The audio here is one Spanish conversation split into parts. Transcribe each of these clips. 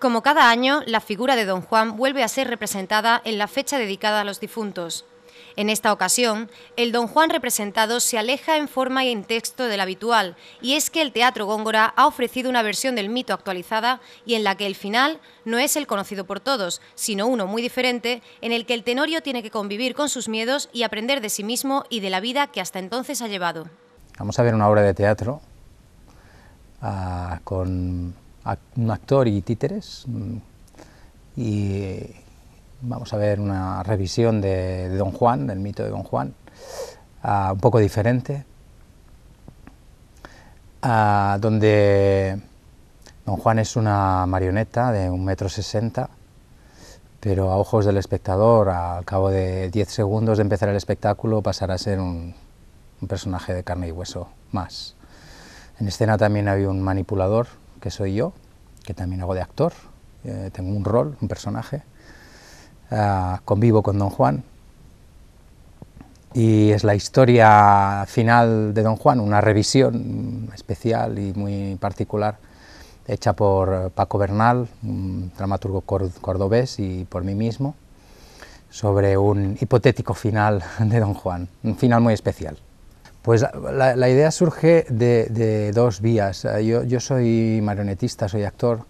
Como cada año, la figura de Don Juan vuelve a ser representada en la fecha dedicada a los difuntos, en esta ocasión, el Don Juan representado se aleja en forma y en texto del habitual, y es que el Teatro Góngora ha ofrecido una versión del mito actualizada y en la que el final no es el conocido por todos, sino uno muy diferente, en el que el tenorio tiene que convivir con sus miedos y aprender de sí mismo y de la vida que hasta entonces ha llevado. Vamos a ver una obra de teatro ah, con un actor y títeres mm, y vamos a ver una revisión de, Don Juan, del mito de Don Juan, ah, un poco diferente, ah, donde Don Juan es una marioneta de un metro sesenta, pero a ojos del espectador, al cabo de 10 segundos de empezar el espectáculo, pasará a ser un, personaje de carne y hueso más. En escena también hay un manipulador, que soy yo, que también hago de actor, eh, tengo un rol, un personaje, Ah, convivo con Don Juan y es la historia final de Don Juan, una revisión especial y muy particular hecha por Paco Bernal, un dramaturgo cordobés y por mí mismo, sobre un hipotético final de Don Juan, un final muy especial. Pues la, idea surge de, dos vías. Ah, yo, yo soy marionetista, soy actor,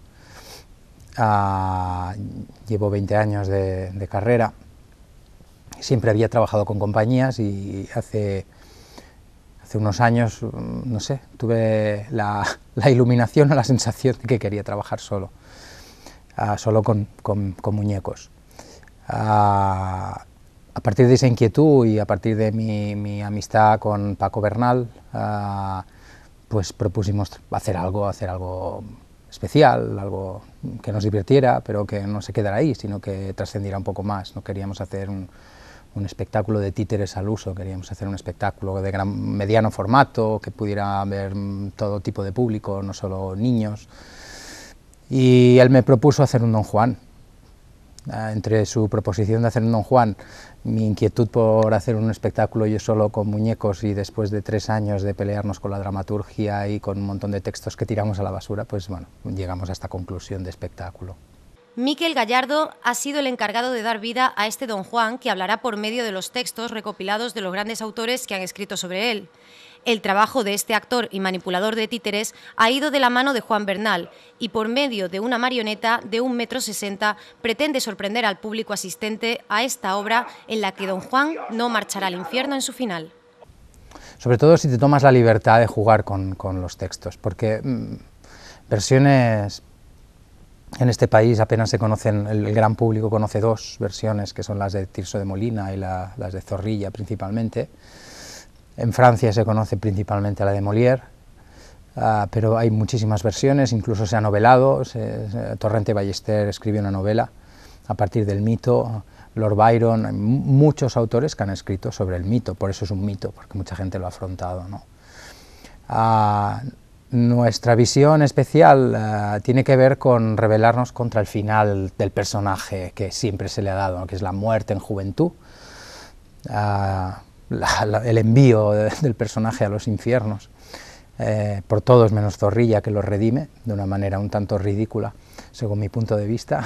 llevo 20 años de, carrera. Siempre había trabajado con compañías y hace, hace unos años, mm, no sé, tuve la, iluminación o la sensación de que quería trabajar solo, ah, solo con, muñecos. Ah, a partir de esa inquietud y a partir de mi, amistad con Paco Bernal, ah, pues propusimos hacer algo, hacer algo especial, algo que nos divirtiera, pero que no se quedara ahí, sino que trascendiera un poco más. No queríamos hacer un, espectáculo de títeres al uso, queríamos hacer un espectáculo de gran, mediano formato, que pudiera ver mm, todo tipo de público, no solo niños. Y él me propuso hacer un Don Juan, Ah, entre su proposición de hacer un Don Juan, mi inquietud por hacer un espectáculo yo solo con muñecos y después de tres años de pelearnos con la dramaturgia y con un montón de textos que tiramos a la basura, pues bueno, llegamos a esta conclusión de espectáculo. Miquel Gallardo ha sido el encargado de dar vida a este Don Juan que hablará por medio de los textos recopilados de los grandes autores que han escrito sobre él. El trabajo de este actor y manipulador de títeres ha ido de la mano de Juan Bernal y por medio de una marioneta de 1,60 metro sesenta pretende sorprender al público asistente a esta obra en la que don Juan no marchará al infierno en su final. Sobre todo si te tomas la libertad de jugar con, los textos, porque mm, versiones en este país apenas se conocen, el, gran público conoce dos versiones, que son las de Tirso de Molina y las de Zorrilla principalmente. En Francia se conoce principalmente a la de Molière, ah, pero hay muchísimas versiones, incluso se ha novelado, Torrente Ballester escribió una novela a partir del mito, Lord Byron, muchos autores que han escrito sobre el mito, por eso es un mito, porque mucha gente lo ha afrontado. Ah, nuestra visión especial ah, tiene que ver con rebelarnos contra el final del personaje que siempre se le ha dado, que es la muerte en juventud el envío del personaje a los infiernos, eh, por todos menos Zorrilla, que lo redime de una manera un tanto ridícula, según mi punto de vista.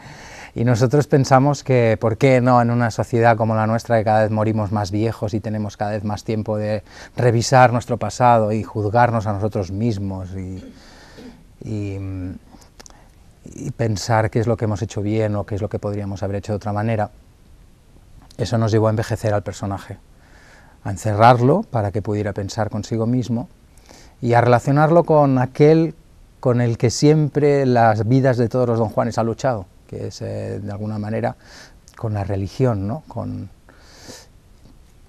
y nosotros pensamos que, ¿por qué no en una sociedad como la nuestra, que cada vez morimos más viejos y tenemos cada vez más tiempo de revisar nuestro pasado y juzgarnos a nosotros mismos y pensar qué es lo que hemos hecho bien o qué es lo que podríamos haber hecho de otra manera? Eso nos llevó a envejecer al personaje a encerrarlo para que pudiera pensar consigo mismo y a relacionarlo con aquel con el que siempre las vidas de todos los don Juanes ha luchado, que es eh, de alguna manera con la religión, ¿no? Con...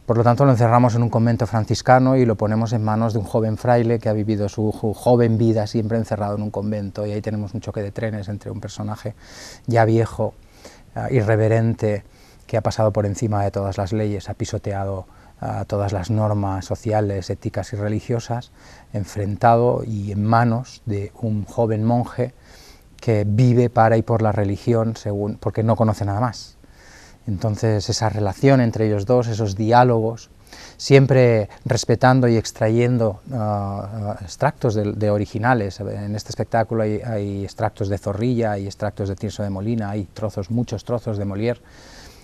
Por lo tanto, lo encerramos en un convento franciscano y lo ponemos en manos de un joven fraile que ha vivido su joven vida siempre encerrado en un convento. Y ahí tenemos un choque de trenes entre un personaje ya viejo, ah, irreverente, que ha pasado por encima de todas las leyes, ha pisoteado a todas las normas sociales, éticas y religiosas, enfrentado y en manos de un joven monje que vive para y por la religión según, porque no conoce nada más. Entonces esa relación entre ellos dos, esos diálogos, siempre respetando y extrayendo ah, ah, extractos de, originales. En este espectáculo hay, hay, extractos de Zorrilla, hay extractos de Tirso de Molina, hay trozos, muchos trozos de Molière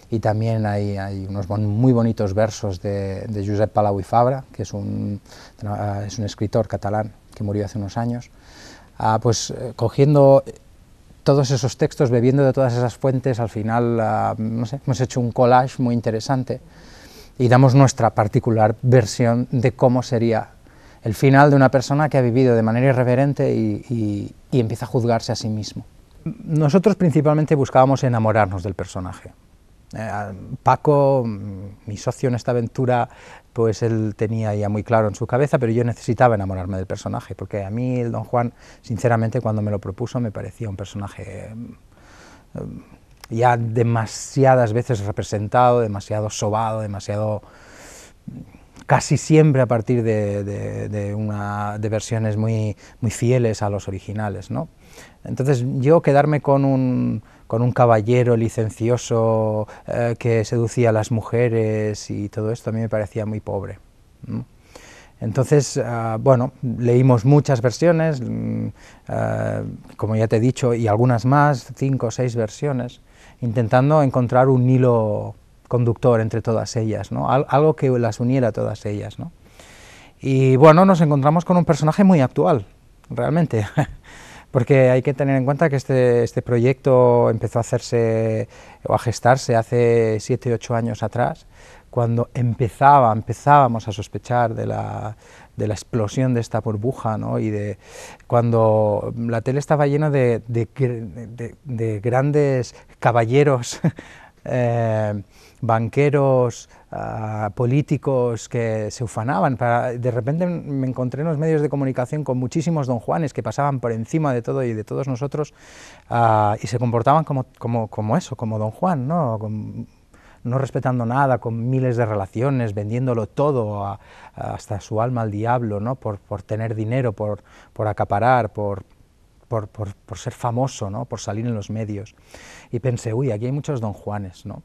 y también hay, hay unos muy bonitos versos de, de Josep Palau i Fabra, que es un, es un escritor catalán que murió hace unos años, ah, pues eh, cogiendo todos esos textos, bebiendo de todas esas fuentes, al final ah, no sé, hemos hecho un collage muy interesante y damos nuestra particular versión de cómo sería el final de una persona que ha vivido de manera irreverente y, y empieza a juzgarse a sí mismo. Nosotros principalmente buscábamos enamorarnos del personaje, eh, Paco, mm, mi socio en esta aventura, pues él tenía ya muy claro en su cabeza, pero yo necesitaba enamorarme del personaje, porque a mí el Don Juan, sinceramente, cuando me lo propuso, me parecía un personaje mm, eh, ya demasiadas veces representado, demasiado sobado, demasiado mm, casi siempre a partir de, una, versiones muy, muy fieles a los originales. Entonces yo quedarme con un, con un caballero licencioso eh, que seducía a las mujeres y todo esto a mí me parecía muy pobre. Entonces, ah, bueno, leímos muchas versiones, mm, ah, como ya te he dicho, y algunas más, cinco o seis versiones, intentando encontrar un hilo conductor entre todas ellas, algo que las uniera a todas ellas. Y bueno, nos encontramos con un personaje muy actual, realmente. porque hay que tener en cuenta que este, este, proyecto empezó a hacerse o a gestarse hace 7, 8 años atrás, cuando empezaba, empezábamos a sospechar de la, de la explosión de esta burbuja, ¿no? y de cuando la tele estaba llena de, de, de grandes caballeros Eh, banqueros, ah, políticos que se ufanaban. de repente me encontré en los medios de comunicación con muchísimos don Juanes que pasaban por encima de todo y de todos nosotros ah, y se comportaban como, como, eso, como don Juan, ¿no? no respetando nada, con miles de relaciones, vendiéndolo todo hasta su alma al diablo, ¿no? por, por tener dinero, por, por acaparar, por, por, ser famoso, ¿no? por salir en los medios. Y pensé, uy, aquí hay muchos don Juanes. ¿no?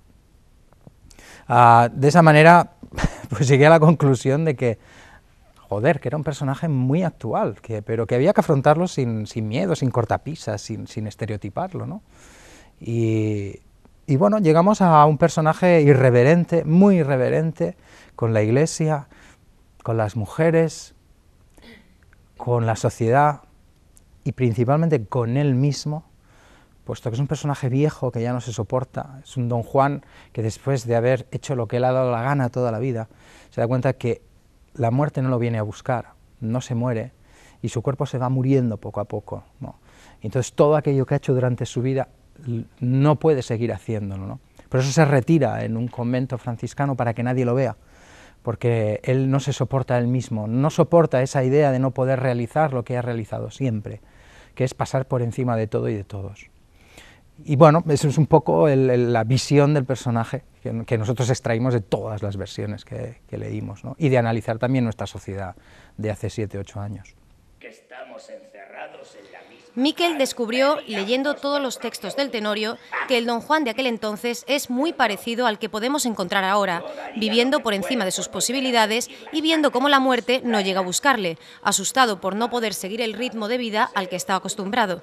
Ah, de esa manera, pues llegué a la conclusión de que, joder, que era un personaje muy actual, que, pero que había que afrontarlo sin, sin miedo, sin cortapisas, sin, sin estereotiparlo. ¿no? Y, y bueno, llegamos a un personaje irreverente, muy irreverente, con la iglesia, con las mujeres, con la sociedad, y principalmente con él mismo, puesto que es un personaje viejo que ya no se soporta, es un don Juan que después de haber hecho lo que le ha dado la gana toda la vida, se da cuenta que la muerte no lo viene a buscar, no se muere y su cuerpo se va muriendo poco a poco. ¿no? Entonces todo aquello que ha hecho durante su vida no puede seguir haciéndolo. ¿no? Por eso se retira en un convento franciscano para que nadie lo vea, porque él no se soporta él mismo, no soporta esa idea de no poder realizar lo que ha realizado siempre que es pasar por encima de todo y de todos. Y bueno, eso es un poco la visión del personaje que, nosotros extraímos de todas las versiones que, leímos y de analizar también nuestra sociedad de hace 7, ocho años. Miquel descubrió, leyendo todos los textos del Tenorio, que el Don Juan de aquel entonces es muy parecido al que podemos encontrar ahora, viviendo por encima de sus posibilidades y viendo cómo la muerte no llega a buscarle, asustado por no poder seguir el ritmo de vida al que está acostumbrado.